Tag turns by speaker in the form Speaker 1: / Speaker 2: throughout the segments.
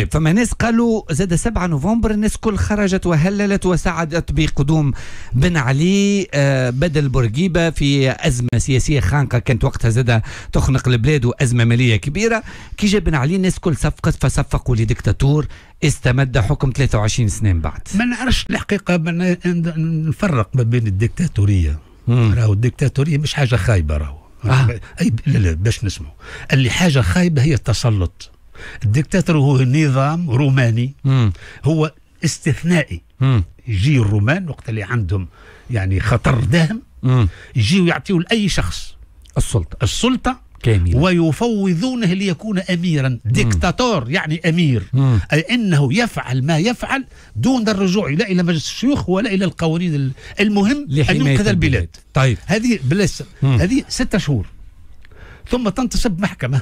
Speaker 1: طيب فما ناس قالوا زاد 7 نوفمبر الناس كل خرجت وهللت وسعدت بقدوم بن علي آه، بدل بورقيبة في أزمة سياسية خانقة كانت وقتها زاد تخنق البلاد وأزمة مالية كبيرة كي جا بن علي الناس كل صفقت فصفقوا لديكتاتور استمد حكم 23 سنة بعد
Speaker 2: ما نعرفش الحقيقة من نفرق ما بين الديكتاتورية راهو الديكتاتورية مش حاجة خايبة راهو آه. أي لا لا باش نسمعوا اللي حاجة خايبة هي التسلط الدكتاتور هو نظام روماني مم. هو استثنائي يجي الرومان وقت اللي عندهم يعني خطر داهم يجي يعطيوا لاي شخص السلطه السلطه كاملة ويفوضونه ليكون أميرا ديكتاتور يعني أمير مم. أي أنه يفعل ما يفعل دون الرجوع لا إلى مجلس الشيوخ ولا إلى القوانين المهم أن ينقذ البلاد طيب هذه بلاش هذه ستة شهور ثم تنتصب محكمة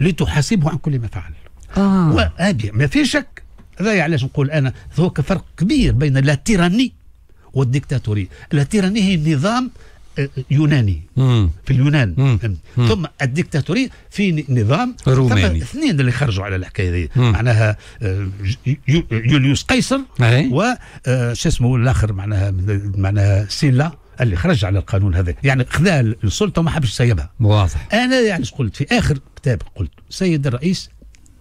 Speaker 2: لتحاسبه عن كل ما فعل آه. ما في شك هذا يعني علاش نقول انا هناك فرق كبير بين لا تيراني والديكتاتوري لا تيراني هي نظام آه، يوناني مم. في اليونان مم. مم. ثم الديكتاتوري في نظام روماني اثنين اللي خرجوا على الحكايه دي معناها آه، يوليوس قيصر و آه، شو اسمه الاخر معناها معناها سيلا قال لي خرج على القانون هذا يعني خذا السلطه وما حبش يسيبها واضح انا يعني قلت في اخر كتاب قلت سيد الرئيس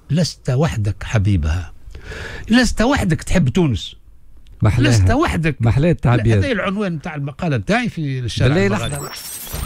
Speaker 2: لست وحدك حبيبها لست وحدك تحب تونس محلاها لست وحدك محلاه التعبير هذا العنوان نتاع المقاله نتاعي في الشارع